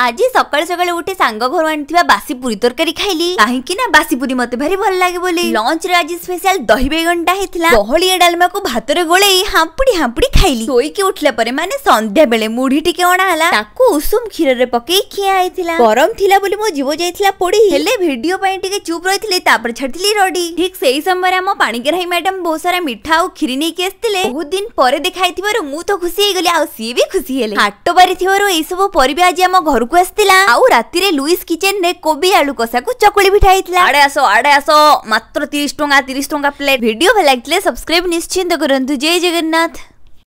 आज सका सका उठे सांग घर आसी पुरी तरक खाली कहीं बासी पुरी मत भारी भल लगे लंच स्पेशल दही बेगनटा होता दहलिया डालमा को भात गोले हाँपुड़ी हाँपुड़ी खाली शोक उठला मान सन्या बेले मुढ़ी टी अणाला उषुम क्षीर में पक खिया गरम थी मो जीव जा पोड़ी भिडियो चुप रही छाड़ी रडी ठीक से ही पाणीग्राही मैडम बहुत सारा मीठा और खीरी नहीं आसते बहुत दिन पर देखाई थी मुझे तो खुशी हो गली आ खुशी हाट बारी थी सब पर घर ঘরকু আসিলা আউ রাতিরে লুইস কিচেন রে কোবি আলু কষাকু চকুলি পিঠা হইতিলা আড়ে আসো আড়ে আসো মাত্র 30 টাকা 30 টাকা প্লেট ভিডিও ভাল লাগিলে সাবস্ক্রাইব নিশ্চিন্ত করন্তু জয় জগন্নাথ